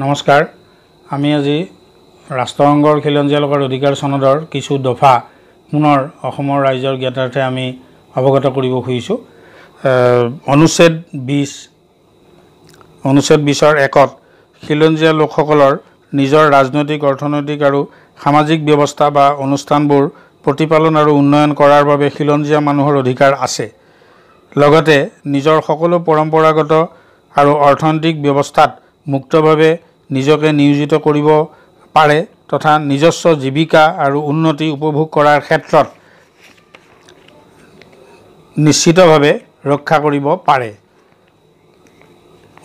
নমস্কাৰ আমি আজি ৰাষ্ট্ৰসংঘৰ খিলঞ্জীয়া লোকৰ অধিকাৰ চনদৰ কিছু দফা পুনৰ অসমৰ ৰাইজৰ জ্ঞাতাৰ্থে আমি অৱগত কৰিব খুজিছোঁ অনুচ্ছেদ বিছ অনুচ্ছেদ বিছৰ একত খিলঞ্জীয়া লোকসকলৰ নিজৰ ৰাজনৈতিক অৰ্থনৈতিক আৰু সামাজিক ব্যৱস্থা বা অনুষ্ঠানবোৰ প্ৰতিপালন আৰু উন্নয়ন কৰাৰ বাবে খিলঞ্জীয়া মানুহৰ অধিকাৰ আছে লগতে নিজৰ সকলো পৰম্পৰাগত আৰু অৰ্থনৈতিক ব্যৱস্থাত মুক্তভাৱে নিজকে নিয়োজিত কৰিব পাৰে তথা নিজস্ব জীৱিকা আৰু উন্নতি উপভোগ কৰাৰ ক্ষেত্ৰত নিশ্চিতভাৱে ৰক্ষা কৰিব পাৰে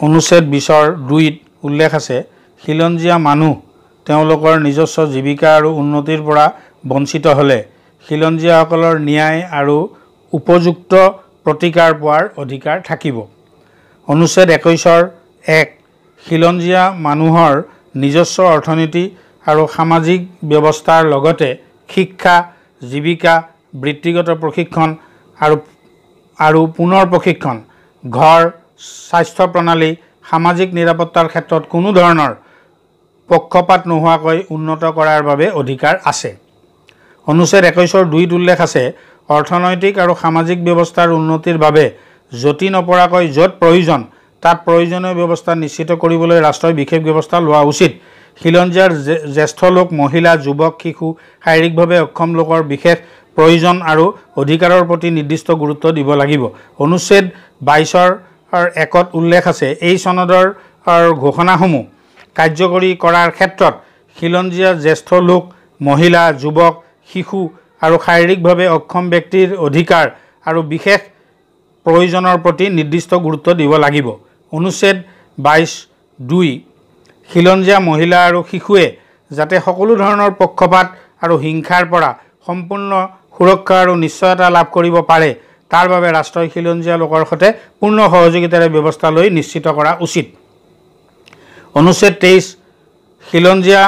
অনুচ্ছেদ বিছৰ দুইত উল্লেখ আছে খিলঞ্জীয়া মানুহ তেওঁলোকৰ নিজস্ব জীৱিকা আৰু উন্নতিৰ পৰা বঞ্চিত হ'লে খিলঞ্জীয়াসকলৰ ন্যায় আৰু উপযুক্ত প্ৰতিকাৰ পোৱাৰ অধিকাৰ থাকিব অনুচ্ছেদ একৈছৰ এক খিলঞ্জীয়া মানুহৰ নিজস্ব অৰ্থনীতি আৰু সামাজিক ব্যৱস্থাৰ লগতে শিক্ষা জীৱিকা বৃত্তিগত প্ৰশিক্ষণ আৰু আৰু পুনৰ প্ৰশিক্ষণ ঘৰ স্বাস্থ্য প্ৰণালী সামাজিক নিৰাপত্তাৰ ক্ষেত্ৰত কোনো ধৰণৰ পক্ষপাত নোহোৱাকৈ উন্নত কৰাৰ বাবে অধিকাৰ আছে অনুচ্ছেদ একৈছৰ দুইত উল্লেখ আছে অৰ্থনৈতিক আৰু সামাজিক ব্যৱস্থাৰ উন্নতিৰ বাবে যতি নপৰাকৈ য'ত প্ৰয়োজন তাত প্ৰয়োজনীয় ব্যৱস্থা নিশ্চিত কৰিবলৈ ৰাষ্ট্ৰই বিশেষ ব্যৱস্থা লোৱা উচিত খিলঞ্জীয়াৰ জ্যেষ্ঠ লোক মহিলা যুৱক শিশু শাৰীৰিকভাৱে অক্ষম লোকৰ বিশেষ প্ৰয়োজন আৰু অধিকাৰৰ প্ৰতি নিৰ্দিষ্ট গুৰুত্ব দিব লাগিব অনুচ্ছেদ বাইছৰ একত উল্লেখ আছে এই চনদৰ ঘোষণাসমূহ কাৰ্যকৰী কৰাৰ ক্ষেত্ৰত খিলঞ্জীয়া জ্যেষ্ঠ লোক মহিলা যুৱক শিশু আৰু শাৰীৰিকভাৱে অক্ষম ব্যক্তিৰ অধিকাৰ আৰু বিশেষ প্ৰয়োজনৰ প্ৰতি নিৰ্দিষ্ট গুৰুত্ব দিব লাগিব অনুচ্ছেদ বাইছ দুই খিলঞ্জীয়া মহিলা আৰু শিশুৱে যাতে সকলো ধৰণৰ পক্ষপাত আৰু হিংসাৰ পৰা সম্পূৰ্ণ সুৰক্ষা আৰু নিশ্চয়তা লাভ কৰিব পাৰে তাৰ বাবে ৰাষ্ট্ৰীয় খিলঞ্জীয়া লোকৰ সৈতে পূৰ্ণ সহযোগিতাৰে ব্যৱস্থা লৈ নিশ্চিত কৰা উচিত অনুচ্ছেদ তেইছ খিলঞ্জীয়া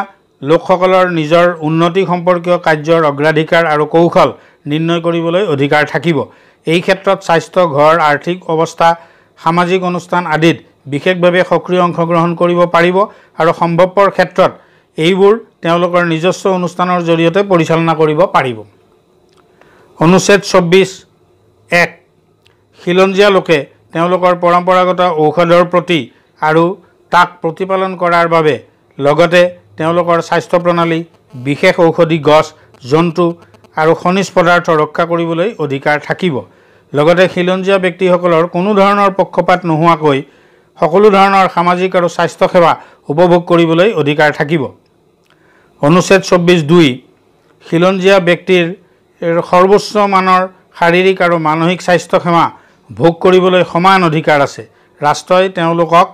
লোকসকলৰ নিজৰ উন্নতি সম্পৰ্কীয় কাৰ্যৰ অগ্ৰাধিকাৰ আৰু কৌশল নিৰ্ণয় কৰিবলৈ অধিকাৰ থাকিব এই ক্ষেত্ৰত স্বাস্থ্য ঘৰ আৰ্থিক অৱস্থা সামাজিক অনুষ্ঠান আদিত বিশেষভাৱে সক্ৰিয় অংশগ্ৰহণ কৰিব পাৰিব আৰু সম্ভৱপৰ ক্ষেত্ৰত এইবোৰ তেওঁলোকৰ নিজস্ব অনুষ্ঠানৰ জৰিয়তে পৰিচালনা কৰিব পাৰিব অনুচ্ছেদ চৌব্বিছ এক খিলঞ্জীয়া লোকে তেওঁলোকৰ পৰম্পৰাগত ঔষধৰ প্ৰতি আৰু তাক প্ৰতিপালন কৰাৰ বাবে লগতে তেওঁলোকৰ স্বাস্থ্য প্ৰণালী বিশেষ ঔষধি গছ জন্তু আৰু খনিজ পদাৰ্থ ৰক্ষা কৰিবলৈ অধিকাৰ থাকিব লগতে খিলঞ্জীয়া ব্যক্তিসকলৰ কোনো ধৰণৰ পক্ষপাত নোহোৱাকৈ সকলো ধৰণৰ সামাজিক আৰু স্বাস্থ্যসেৱা উপভোগ কৰিবলৈ অধিকাৰ থাকিব অনুচ্ছেদ চৌব্বিছ দুই খিলঞ্জীয়া ব্যক্তিৰ সৰ্বোচ্চ মানৰ শাৰীৰিক আৰু মানসিক স্বাস্থ্যসেৱা ভোগ কৰিবলৈ সমান অধিকাৰ আছে ৰাষ্ট্ৰই তেওঁলোকক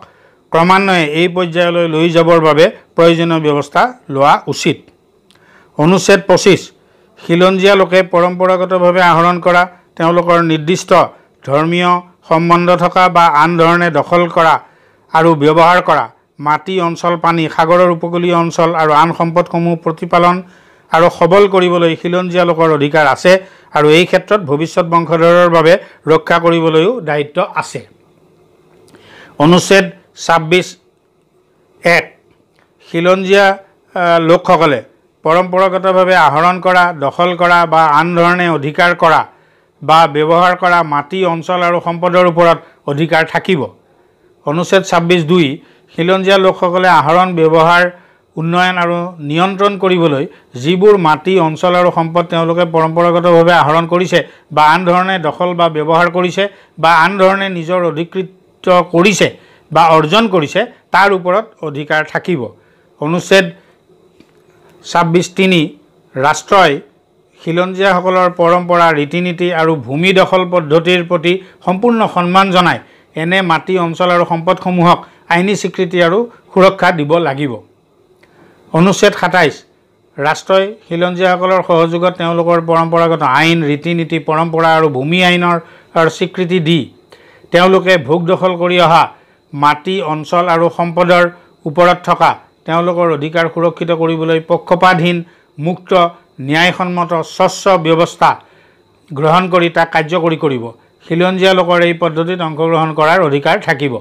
ক্ৰমান্বয়ে এই পৰ্যায়লৈ লৈ যাবৰ বাবে প্ৰয়োজনীয় ব্যৱস্থা লোৱা উচিত অনুচ্ছেদ পঁচিছ খিলঞ্জীয়া লোকে পৰম্পৰাগতভাৱে আহৰণ কৰা তেওঁলোকৰ নিৰ্দিষ্ট ধৰ্মীয় সম্বন্ধ থকা বা আন ধৰণে দখল কৰা আৰু ব্যৱহাৰ কৰা মাটি অঞ্চল পানী সাগৰৰ উপকূলীয় অঞ্চল আৰু আন সম্পদসমূহ প্ৰতিপালন আৰু সবল কৰিবলৈ খিলঞ্জীয়া লোকৰ অধিকাৰ আছে আৰু এই ক্ষেত্ৰত ভৱিষ্যত বংশধৰৰ বাবে ৰক্ষা কৰিবলৈও দায়িত্ব আছে অনুচ্ছেদ ছাব্বিছ এক খিলঞ্জীয়া লোকসকলে পৰম্পৰাগতভাৱে আহৰণ কৰা দখল কৰা বা আন ধৰণে অধিকাৰ কৰা বা ব্যৱহাৰ কৰা মাটি অঞ্চল আৰু সম্পদৰ ওপৰত অধিকাৰ থাকিব অনুচ্ছেদ ছাব্বিছ দুই খিলঞ্জীয়া লোকসকলে আহৰণ ব্যৱহাৰ উন্নয়ন আৰু নিয়ন্ত্ৰণ কৰিবলৈ যিবোৰ মাটি অঞ্চল আৰু সম্পদ তেওঁলোকে পৰম্পৰাগতভাৱে আহৰণ কৰিছে বা আন ধৰণে দখল বা ব্যৱহাৰ কৰিছে বা আন ধৰণে নিজৰ অধিকৃত কৰিছে বা অৰ্জন কৰিছে তাৰ ওপৰত অধিকাৰ থাকিব অনুচ্ছেদ ছাব্বিছ তিনি ৰাষ্ট্ৰই খিলঞ্জীয়াসকলৰ পৰম্পৰা ৰীতি নীতি আৰু ভূমি দখল পদ্ধতিৰ প্ৰতি সম্পূৰ্ণ সন্মান জনাই এনে মাটি অঞ্চল আৰু সম্পদসমূহক আইনী স্বীকৃতি আৰু সুৰক্ষা দিব লাগিব অনুচ্ছেদ সাতাইছ ৰাষ্ট্ৰই খিলঞ্জীয়াসকলৰ সহযোগত তেওঁলোকৰ পৰম্পৰাগত আইন ৰীতি নীতি পৰম্পৰা আৰু ভূমি আইনৰ স্বীকৃতি দি তেওঁলোকে ভোগ দখল কৰি অহা মাটি অঞ্চল আৰু সম্পদৰ ওপৰত থকা তেওঁলোকৰ অধিকাৰ সুৰক্ষিত কৰিবলৈ পক্ষপাতহীন মুক্ত ন্যায়সন্মত স্বচ্ছ ব্যৱস্থা গ্ৰহণ কৰি তাক কাৰ্যকৰী কৰিব খিলঞ্জীয়া লোকৰ এই পদ্ধতিত অংশগ্ৰহণ কৰাৰ অধিকাৰ থাকিব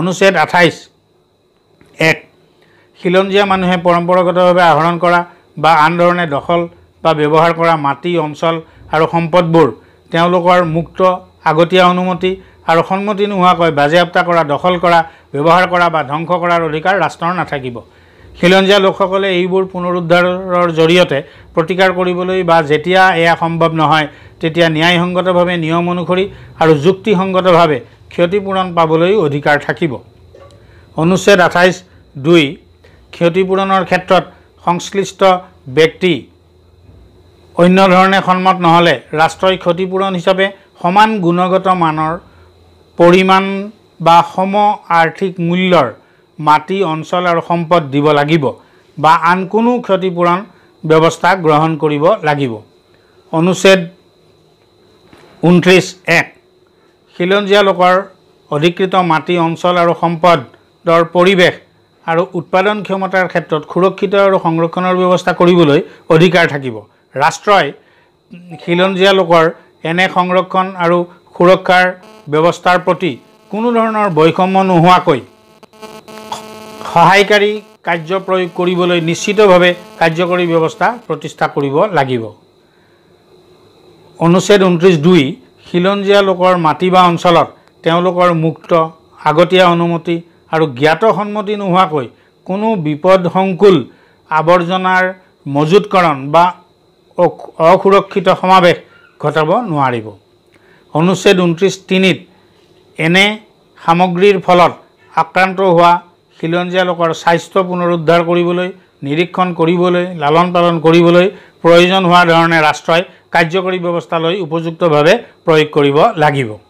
অনুচ্ছেদ আঠাইছ এক খিলঞ্জীয়া মানুহে পৰম্পৰাগতভাৱে আহৰণ কৰা বা আন ধৰণে দখল বা ব্যৱহাৰ কৰা মাটি অঞ্চল আৰু সম্পদবোৰ তেওঁলোকৰ মুক্ত আগতীয়া অনুমতি আৰু সন্মতি নোহোৱাকৈ বাজেয়াপ্তা কৰা দখল কৰা ব্যৱহাৰ কৰা বা ধ্বংস কৰাৰ অধিকাৰ ৰাষ্ট্ৰৰ নাথাকিব খিলঞ্জীয়া লোকসকলে এইবোৰ পুনৰুদ্ধাৰৰ জৰিয়তে প্ৰতিকাৰ কৰিবলৈ বা যেতিয়া এয়া সম্ভৱ নহয় তেতিয়া ন্যায়সংগতভাৱে নিয়ম অনুসৰি আৰু যুক্তিসংগতভাৱে ক্ষতিপূৰণ পাবলৈ অধিকাৰ থাকিব অনুচ্ছেদ আঠাইছ দুই ক্ষতিপূৰণৰ ক্ষেত্ৰত সংশ্লিষ্ট ব্যক্তি অন্য ধৰণে সন্মত নহ'লে ৰাষ্ট্ৰই ক্ষতিপূৰণ হিচাপে সমান গুণগত মানৰ পৰিমাণ বা সম আৰ্থিক মূল্যৰ মাটি অঞ্চল আৰু সম্পদ দিব লাগিব বা আন কোনো ক্ষতিপূৰণ ব্যৱস্থা গ্ৰহণ কৰিব লাগিব অনুচ্ছেদ ঊনত্ৰিছ এক খিলঞ্জীয়া লোকৰ অধিকৃত মাটি অঞ্চল আৰু সম্পদৰ পৰিৱেশ আৰু উৎপাদন ক্ষমতাৰ ক্ষেত্ৰত সুৰক্ষিত আৰু সংৰক্ষণৰ ব্যৱস্থা কৰিবলৈ অধিকাৰ থাকিব ৰাষ্ট্ৰই খিলঞ্জীয়া লোকৰ এনে সংৰক্ষণ আৰু সুৰক্ষাৰ ব্যৱস্থাৰ প্ৰতি কোনো ধৰণৰ বৈষম্য নোহোৱাকৈ সহায়কাৰী কাৰ্য প্ৰয়োগ কৰিবলৈ নিশ্চিতভাৱে কাৰ্যকৰী ব্যৱস্থা প্ৰতিষ্ঠা কৰিব লাগিব অনুচ্ছেদ ঊনত্ৰিছ দুই খিলঞ্জীয়া লোকৰ মাটি বা অঞ্চলত তেওঁলোকৰ মুক্ত আগতীয়া অনুমতি আৰু জ্ঞাত সন্মতি নোহাক কোনো বিপদ সংকুল আবৰ্জনাৰ মজুতকৰণ বা অসুৰক্ষিত সমাৱেশ ঘটাব নোৱাৰিব অনুচ্ছেদ ঊনত্ৰিছ তিনিত এনে সামগ্ৰীৰ ফলত আক্ৰান্ত হোৱা খিলঞ্জীয়া লোকৰ স্বাস্থ্য পুনৰুদ্ধাৰ কৰিবলৈ নিৰীক্ষণ কৰিবলৈ লালন পালন কৰিবলৈ প্ৰয়োজন হোৱা ধৰণে ৰাষ্ট্ৰই কাৰ্যকৰী ব্যৱস্থা লৈ উপযুক্তভাৱে প্ৰয়োগ কৰিব লাগিব